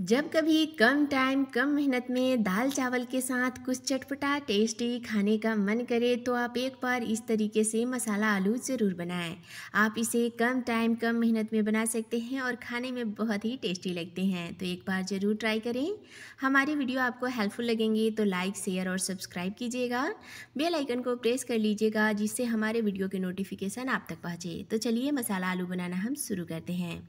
जब कभी कम टाइम कम मेहनत में दाल चावल के साथ कुछ चटपटा टेस्टी खाने का मन करे तो आप एक बार इस तरीके से मसाला आलू ज़रूर बनाएं आप इसे कम टाइम कम मेहनत में बना सकते हैं और खाने में बहुत ही टेस्टी लगते हैं तो एक बार ज़रूर ट्राई करें हमारी वीडियो आपको हेल्पफुल लगेंगे तो लाइक शेयर और सब्सक्राइब कीजिएगा बेलाइकन को प्रेस कर लीजिएगा जिससे हमारे वीडियो के नोटिफिकेशन आप तक पहुँचे तो चलिए मसाला आलू बनाना हम शुरू करते हैं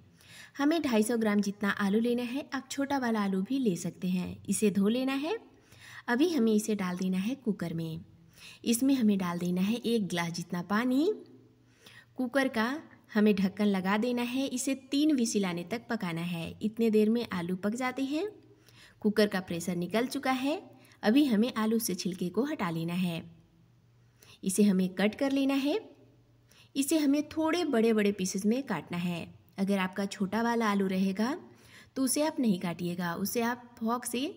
हमें 250 ग्राम जितना आलू लेना है आप छोटा वाला आलू भी ले सकते हैं इसे धो लेना है अभी हमें इसे डाल देना है कुकर में इसमें हमें डाल देना है एक गिलास जितना पानी कुकर का हमें ढक्कन लगा देना है इसे तीन विसिल आने तक पकाना है इतने देर में आलू पक जाते हैं कुकर का प्रेशर निकल चुका है अभी हमें आलू से छिलके को हटा लेना है इसे हमें कट कर लेना है इसे हमें थोड़े बड़े बड़े पीसेस में काटना है अगर आपका छोटा वाला आलू रहेगा तो उसे आप नहीं काटिएगा उसे आप फॉक से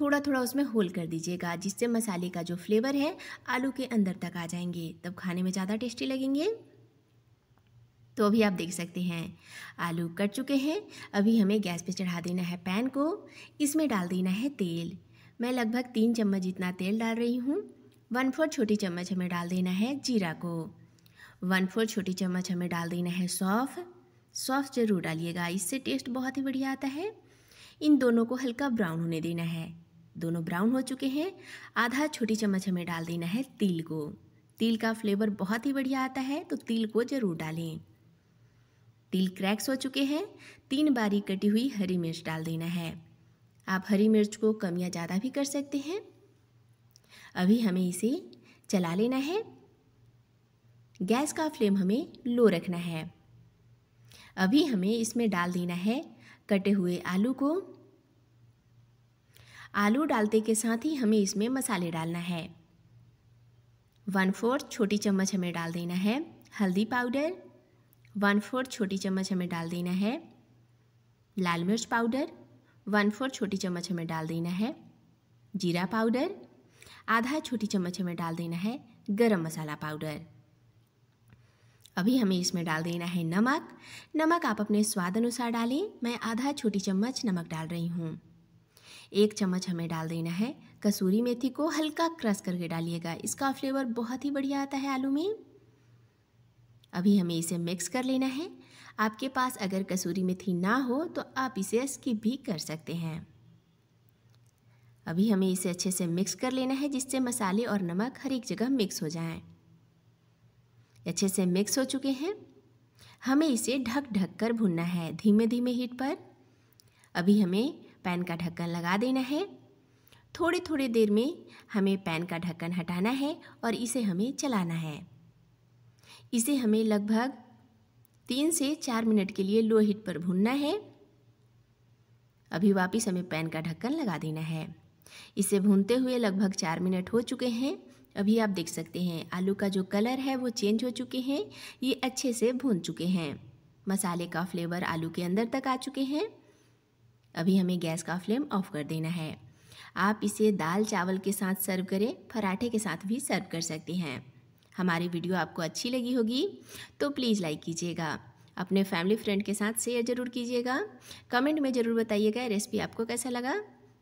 थोड़ा थोड़ा उसमें होल कर दीजिएगा जिससे मसाले का जो फ्लेवर है आलू के अंदर तक आ जाएंगे तब खाने में ज़्यादा टेस्टी लगेंगे तो अभी आप देख सकते हैं आलू कट चुके हैं अभी हमें गैस पे चढ़ा देना है पैन को इसमें डाल देना है तेल मैं लगभग तीन चम्मच जितना तेल डाल रही हूँ वन फोर छोटी चम्मच हमें डाल देना है जीरा को वन फोर छोटी चम्मच हमें डाल देना है सौफ़ सॉस ज़रूर डालिएगा इससे टेस्ट बहुत ही बढ़िया आता है इन दोनों को हल्का ब्राउन होने देना है दोनों ब्राउन हो चुके हैं आधा छोटी चम्मच हमें डाल देना है तिल को तिल का फ्लेवर बहुत ही बढ़िया आता है तो तिल को ज़रूर डालें तिल क्रैक्स हो चुके हैं तीन बारीक कटी हुई हरी मिर्च डाल देना है आप हरी मिर्च को कम या ज़्यादा भी कर सकते हैं अभी हमें इसे चला लेना है गैस का फ्लेम हमें लो रखना है अभी हमें इसमें डाल देना है कटे हुए आलू को आलू डालते के साथ ही हमें इसमें मसाले डालना है वन फोर्थ छोटी चम्मच हमें डाल देना है हल्दी पाउडर वन फोर्थ छोटी चम्मच हमें डाल देना है लाल मिर्च पाउडर वन फोर्थ छोटी चम्मच हमें डाल देना है जीरा पाउडर आधा छोटी चम्मच हमें डाल देना है गरम मसाला पाउडर अभी हमें इसमें डाल देना है नमक नमक आप अपने स्वाद अनुसार डालें मैं आधा छोटी चम्मच नमक डाल रही हूँ एक चम्मच हमें डाल देना है कसूरी मेथी को हल्का क्रश करके डालिएगा इसका फ्लेवर बहुत ही बढ़िया आता है आलू में अभी हमें इसे मिक्स कर लेना है आपके पास अगर कसूरी मेथी ना हो तो आप इसे स्किप भी कर सकते हैं अभी हमें इसे अच्छे से मिक्स कर लेना है जिससे मसाले और नमक हर एक जगह मिक्स हो जाएं। अच्छे से मिक्स हो चुके हैं हमें इसे ढक ढक कर भुनना है धीमे धीमे हीट पर अभी हमें पैन का ढक्कन लगा देना है थोड़े थोड़े देर में हमें पैन का ढक्कन हटाना है और इसे हमें चलाना है इसे हमें लगभग तीन से चार मिनट के लिए लो हीट पर भूनना है अभी वापस हमें पैन का ढक्कन लगा देना है इसे भूनते हुए लगभग चार मिनट हो चुके हैं अभी आप देख सकते हैं आलू का जो कलर है वो चेंज हो चुके हैं ये अच्छे से भून चुके हैं मसाले का फ्लेवर आलू के अंदर तक आ चुके हैं अभी हमें गैस का फ्लेम ऑफ कर देना है आप इसे दाल चावल के साथ सर्व करें पराठे के साथ भी सर्व कर सकते हैं हमारी वीडियो आपको अच्छी लगी होगी तो प्लीज़ लाइक कीजिएगा अपने फैमिली फ्रेंड के साथ शेयर ज़रूर कीजिएगा कमेंट में ज़रूर बताइएगा रेसिपी आपको कैसा लगा